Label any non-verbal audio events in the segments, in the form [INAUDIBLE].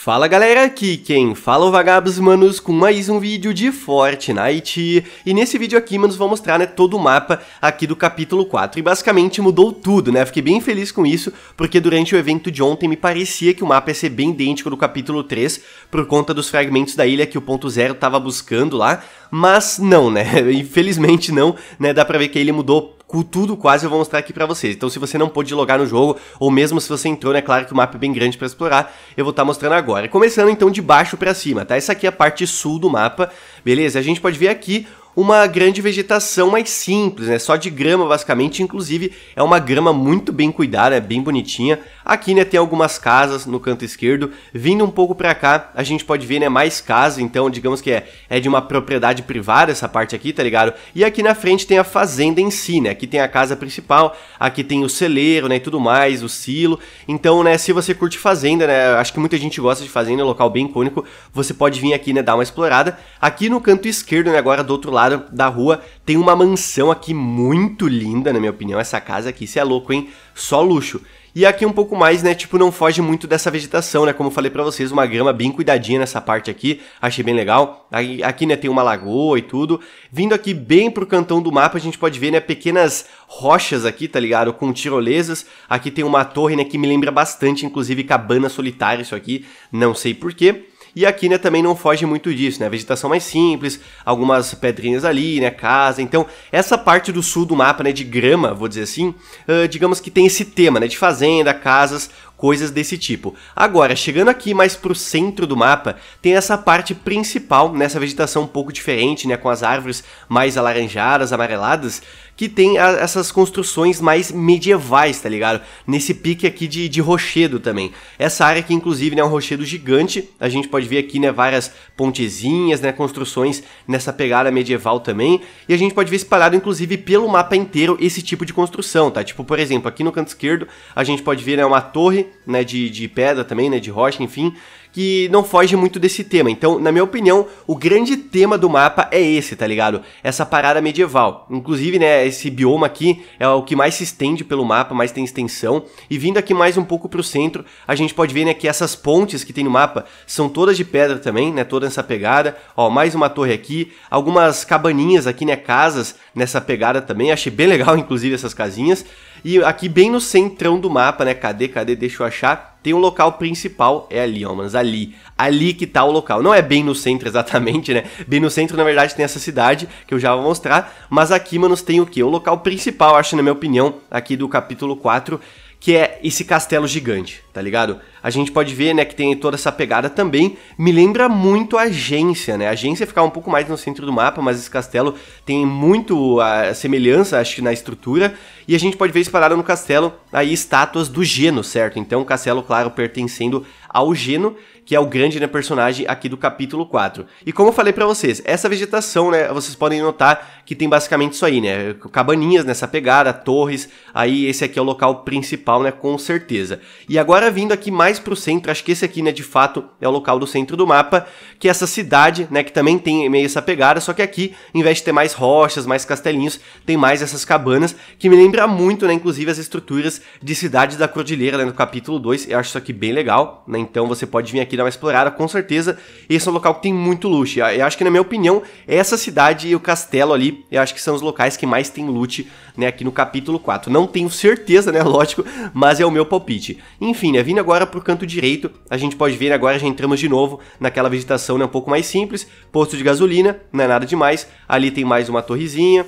Fala galera, aqui quem fala é o Vagabos Manos com mais um vídeo de Fortnite E nesse vídeo aqui, manos, vou mostrar né, todo o mapa aqui do capítulo 4 E basicamente mudou tudo, né, fiquei bem feliz com isso Porque durante o evento de ontem me parecia que o mapa ia ser bem idêntico do capítulo 3 Por conta dos fragmentos da ilha que o ponto zero tava buscando lá Mas não, né, [LAUGHS] infelizmente não, né, dá pra ver que ele mudou com tudo quase eu vou mostrar aqui para vocês. Então se você não pôde logar no jogo, ou mesmo se você entrou, né, claro que o mapa é bem grande para explorar, eu vou estar tá mostrando agora. Começando então de baixo para cima, tá? Essa aqui é a parte sul do mapa, beleza? A gente pode ver aqui uma grande vegetação mais simples, né? Só de grama, basicamente. Inclusive, é uma grama muito bem cuidada, é bem bonitinha. Aqui, né, tem algumas casas no canto esquerdo. Vindo um pouco para cá, a gente pode ver, né, mais casas. Então, digamos que é, é de uma propriedade privada essa parte aqui, tá ligado? E aqui na frente tem a fazenda em si, né? Aqui tem a casa principal, aqui tem o celeiro, né, e tudo mais, o silo. Então, né, se você curte fazenda, né, acho que muita gente gosta de fazenda, é um local bem icônico. Você pode vir aqui, né, dar uma explorada. Aqui no canto esquerdo, né, agora do outro lado da rua, tem uma mansão aqui muito linda, na minha opinião. Essa casa aqui, você é louco, hein? Só luxo. E aqui um pouco mais, né, tipo, não foge muito dessa vegetação, né, como eu falei para vocês, uma grama bem cuidadinha nessa parte aqui, achei bem legal. Aí, aqui, né, tem uma lagoa e tudo. Vindo aqui bem pro cantão do mapa, a gente pode ver, né, pequenas rochas aqui, tá ligado, com tirolesas. Aqui tem uma torre, né, que me lembra bastante, inclusive, Cabana Solitária, isso aqui, não sei porquê. E aqui né também não foge muito disso, né? Vegetação mais simples, algumas pedrinhas ali, né? Casa. Então, essa parte do sul do mapa, né? De grama, vou dizer assim, uh, digamos que tem esse tema, né? De fazenda, casas, coisas desse tipo. Agora, chegando aqui mais pro centro do mapa, tem essa parte principal, nessa vegetação um pouco diferente, né, com as árvores mais alaranjadas, amareladas, que tem a, essas construções mais medievais, tá ligado? Nesse pique aqui de, de rochedo também. Essa área aqui, inclusive, né, é um rochedo gigante, a gente pode ver aqui, né, várias pontezinhas, né, construções nessa pegada medieval também, e a gente pode ver espalhado, inclusive, pelo mapa inteiro esse tipo de construção, tá? Tipo, por exemplo, aqui no canto esquerdo, a gente pode ver, né, uma torre né, de, de pedra também, né, de rocha, enfim, que não foge muito desse tema. Então, na minha opinião, o grande tema do mapa é esse, tá ligado? Essa parada medieval. Inclusive, né, esse bioma aqui é o que mais se estende pelo mapa, mais tem extensão. E vindo aqui mais um pouco pro centro, a gente pode ver, né, que essas pontes que tem no mapa são todas de pedra também, né, toda essa pegada. Ó, mais uma torre aqui, algumas cabaninhas aqui, né, casas nessa pegada também. Achei bem legal, [LAUGHS] inclusive, essas casinhas. E aqui bem no centrão do mapa, né, cadê, cadê, deixa eu achar tem o um local principal, é ali, ó, manos, ali. Ali que tá o local. Não é bem no centro [LAUGHS] exatamente, né? Bem no centro, na verdade, tem essa cidade que eu já vou mostrar. Mas aqui, manos, tem o que? O local principal, acho, na minha opinião, aqui do capítulo 4, que é esse castelo gigante tá ligado? A gente pode ver, né, que tem toda essa pegada também. Me lembra muito a agência, né? A agência ficava um pouco mais no centro do mapa, mas esse castelo tem muito a semelhança, acho que, na estrutura. E a gente pode ver espalhado no castelo aí estátuas do Geno, certo? Então, o castelo, claro, pertencendo ao Geno, que é o grande né, personagem aqui do capítulo 4. E como eu falei para vocês, essa vegetação, né, vocês podem notar que tem basicamente isso aí, né, cabaninhas nessa pegada, torres, aí esse aqui é o local principal, né, com certeza. E agora agora tá vindo aqui mais para o centro, acho que esse aqui, né, de fato, é o local do centro do mapa, que é essa cidade, né, que também tem meio essa pegada, só que aqui, em vez de ter mais rochas, mais castelinhos, tem mais essas cabanas, que me lembra muito, né, inclusive as estruturas de cidades da cordilheira, né, no capítulo 2, eu acho isso aqui bem legal, né, então você pode vir aqui dar uma explorada, com certeza, esse é um local que tem muito loot, eu acho que, na minha opinião, é essa cidade e o castelo ali, eu acho que são os locais que mais tem loot, né, aqui no capítulo 4, não tenho certeza, né, [LAUGHS] lógico, mas é o meu palpite. Enfim, né, vindo agora para o canto direito, a gente pode ver agora já entramos de novo naquela vegetação né, um pouco mais simples, posto de gasolina, não é nada demais, ali tem mais uma torrezinha,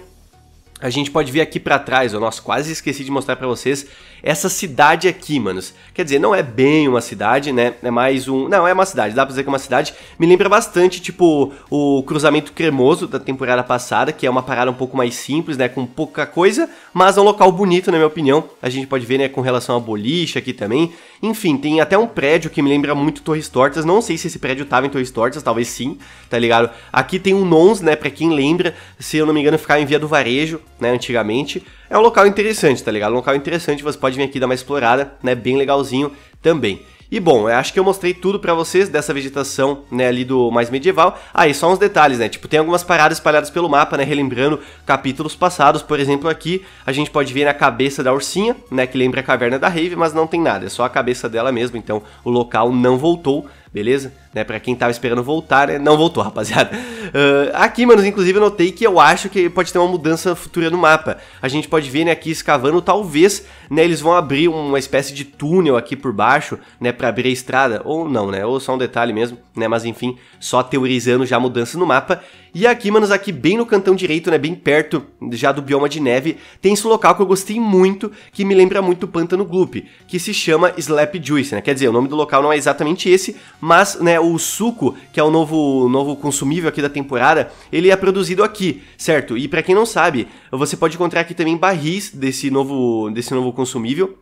a gente pode ver aqui para trás, ó, nossa, quase esqueci de mostrar para vocês essa cidade aqui, manos. Quer dizer, não é bem uma cidade, né? É mais um, não, é uma cidade, dá para dizer que é uma cidade. Me lembra bastante tipo o cruzamento cremoso da temporada passada, que é uma parada um pouco mais simples, né, com pouca coisa, mas é um local bonito, na minha opinião. A gente pode ver, né, com relação a boliche aqui também. Enfim, tem até um prédio que me lembra muito Torres Tortas. Não sei se esse prédio tava em Torres Tortas, talvez sim, tá ligado? Aqui tem um Nons, né, para quem lembra, se eu não me engano, ficava em Via do Varejo né, antigamente. É um local interessante, tá ligado? Um local interessante, você pode vir aqui dar uma explorada, né, bem legalzinho também. E bom, acho que eu mostrei tudo para vocês dessa vegetação, né, ali do mais medieval. Aí ah, só uns detalhes, né? Tipo, tem algumas paradas espalhadas pelo mapa, né, relembrando capítulos passados. Por exemplo, aqui a gente pode ver a cabeça da ursinha, né, que lembra a caverna da Rave, mas não tem nada, é só a cabeça dela mesmo, então o local não voltou beleza? Né, para quem tava esperando voltar, né? não voltou, [LAUGHS] rapaziada. Uh, aqui, mano, inclusive eu notei que eu acho que pode ter uma mudança futura no mapa. A gente pode ver, né, aqui escavando, talvez, né, eles vão abrir uma espécie de túnel aqui por baixo, né, para abrir a estrada, ou não, né, ou só um detalhe mesmo, né, mas enfim, só teorizando já a mudança no mapa. E aqui, manos, aqui bem no cantão direito, né, bem perto já do bioma de neve, tem esse local que eu gostei muito, que me lembra muito o Pântano Gloop, que se chama Slap Juice, né, quer dizer, o nome do local não é exatamente esse, mas, né, o suco, que é o novo, novo consumível aqui da temporada, ele é produzido aqui, certo? E para quem não sabe, você pode encontrar aqui também barris desse novo, desse novo consumível,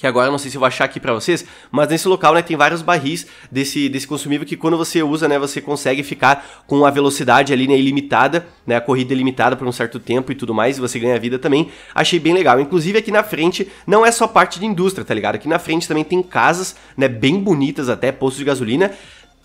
que agora não sei se eu vou achar aqui para vocês, mas nesse local, né, tem vários barris desse, desse consumível que quando você usa, né, você consegue ficar com a velocidade ali, né, ilimitada, né, a corrida ilimitada por um certo tempo e tudo mais, e você ganha vida também. Achei bem legal. Inclusive aqui na frente não é só parte de indústria, tá ligado? Aqui na frente também tem casas, né, bem bonitas até, postos de gasolina,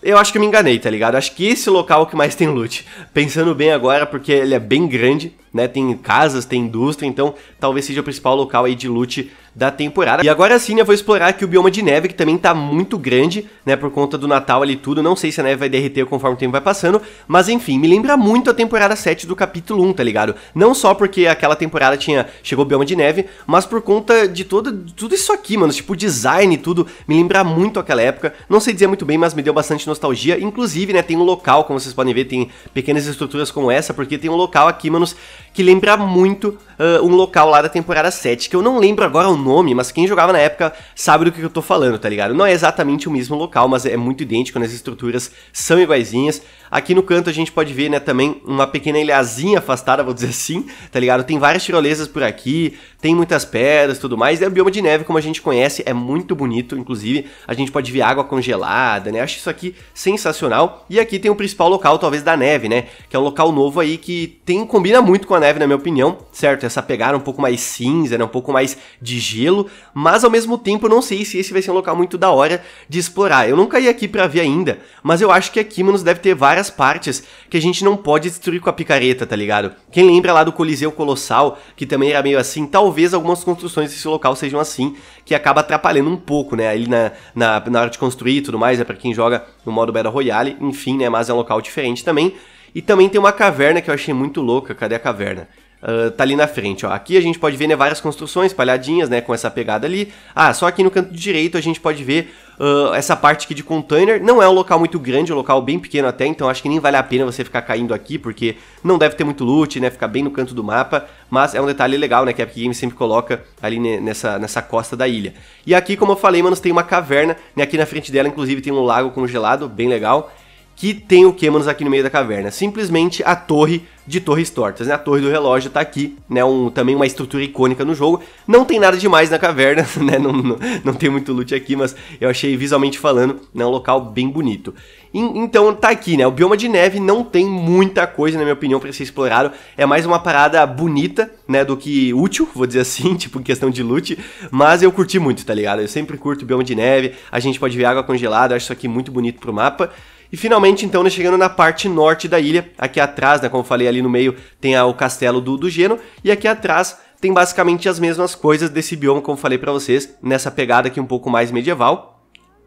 eu acho que eu me enganei, tá ligado? Acho que esse local é o que mais tem loot. Pensando bem agora, porque ele é bem grande, né? Tem casas, tem indústria, então talvez seja o principal local aí de loot da temporada. E agora sim, né, vou explorar aqui o bioma de neve, que também tá muito grande, né, por conta do Natal ali tudo, não sei se a neve vai derreter conforme o tempo vai passando, mas enfim, me lembra muito a temporada 7 do capítulo 1, tá ligado? Não só porque aquela temporada tinha, chegou o bioma de neve, mas por conta de todo, tudo isso aqui, mano, tipo design e tudo, me lembra muito aquela época, não sei dizer muito bem, mas me deu bastante nostalgia, inclusive, né, tem um local, como vocês podem ver, tem pequenas estruturas como essa, porque tem um local aqui, manos, que lembra muito uh, um local lá da temporada 7, que eu não lembro agora o nome, mas quem jogava na época sabe do que eu tô falando, tá ligado? Não é exatamente o mesmo local, mas é muito idêntico, né? as estruturas são iguaizinhas. Aqui no canto a gente pode ver, né, também uma pequena ilhazinha afastada, vou dizer assim, tá ligado? Tem várias tirolesas por aqui, tem muitas pedras tudo mais. É o bioma de neve, como a gente conhece, é muito bonito, inclusive a gente pode ver água congelada, né? Acho isso aqui sensacional. E aqui tem o principal local, talvez, da neve, né? Que é um local novo aí que tem combina muito com a neve, na minha opinião, certo? Essa pegada um pouco mais cinza, né? Um pouco mais de gelo, mas ao mesmo tempo eu não sei se esse vai ser um local muito da hora de explorar. Eu nunca ia aqui para ver ainda, mas eu acho que aqui, mano, deve ter várias partes que a gente não pode destruir com a picareta, tá ligado? Quem lembra lá do Coliseu Colossal, que também era meio assim, talvez algumas construções desse local sejam assim, que acaba atrapalhando um pouco, né? Ali na, na, na hora de construir e tudo mais, é para quem joga no modo Battle Royale, enfim, né? Mas é um local diferente também. E também tem uma caverna que eu achei muito louca. Cadê a caverna? Ah, tá ali na frente. Ó. Aqui a gente pode ver né, várias construções palhadinhas né, com essa pegada ali. Ah, só aqui no canto direito a gente pode ver uh, essa parte aqui de container. Não é um local muito grande, é um local bem pequeno até, então acho que nem vale a pena você ficar caindo aqui, porque não deve ter muito loot, né? Ficar bem no canto do mapa, mas é um detalhe legal, né? Que a Epic Games sempre coloca ali nessa, nessa costa da ilha. E aqui, como eu falei, mano, tem uma caverna, né? Aqui na frente dela, inclusive, tem um lago congelado, bem legal que tem o que, aqui no meio da caverna? Simplesmente a torre de torres tortas, né? A torre do relógio tá aqui, né? Um, também uma estrutura icônica no jogo. Não tem nada demais na caverna, [LAUGHS] né? Não, não, não tem muito loot aqui, mas eu achei visualmente falando, né? Um local bem bonito. então tá aqui, né? O bioma de neve não tem muita coisa, na minha opinião, para ser explorado. É mais uma parada bonita, né? Do que útil, vou dizer assim, [LAUGHS] tipo, em questão de loot. Mas eu curti muito, tá ligado? Eu sempre curto o bioma de neve. A gente pode ver água congelada, eu acho isso aqui muito bonito pro mapa. E finalmente, então, né, chegando na parte norte da ilha, aqui atrás, né, como falei ali no meio, tem a, o castelo do, do Geno, e aqui atrás tem basicamente as mesmas coisas desse bioma, como falei para vocês, nessa pegada aqui um pouco mais medieval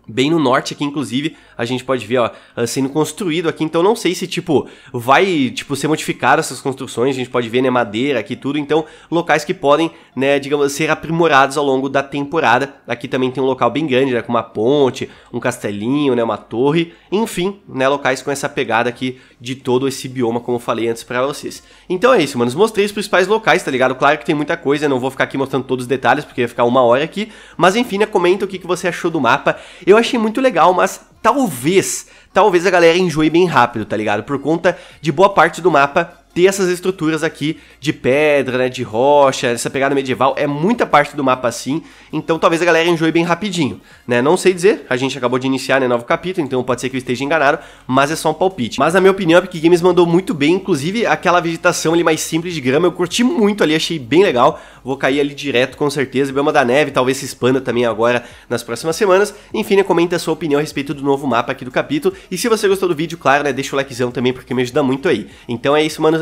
bem no norte aqui, inclusive, a gente pode ver, ó, ah, sendo construído aqui, então não sei se, tipo, vai, tipo, ser modificado essas construções, a gente pode ver, né, madeira aqui tudo, então, locais que podem, né, digamos, ser aprimorados ao longo da temporada, aqui também tem um local bem grande, né, com uma ponte, um castelinho, né, uma torre, enfim, né, locais com essa pegada aqui de todo esse bioma, como eu falei antes pra vocês. Então é isso, mano, mostrei os principais locais, tá ligado? Claro que tem muita coisa, não vou ficar aqui mostrando todos os detalhes, porque ia ficar uma hora aqui, mas enfim, né, comenta o que, que você achou do mapa, eu achei muito legal, mas talvez, talvez a galera enjoe bem rápido, tá ligado? Por conta de boa parte do mapa ter essas estruturas aqui de pedra, né, de rocha, essa pegada medieval, é muita parte do mapa assim, então talvez a galera enjoe bem rapidinho, né? Não sei dizer, a gente acabou de iniciar, né, novo capítulo, então pode ser que eu esteja enganado, mas é só um palpite. Mas na minha opinião, a Epic Games mandou muito bem, inclusive aquela vegetação ali mais simples de grama, eu curti muito ali, achei bem legal, vou cair ali direto com certeza, Bioma da Neve talvez se expanda também agora nas próximas semanas, enfim, né, comenta a sua opinião a respeito do novo mapa aqui do capítulo, e se você gostou do vídeo, claro, né, deixa o likezão também, porque me ajuda muito aí. Então é isso, manos,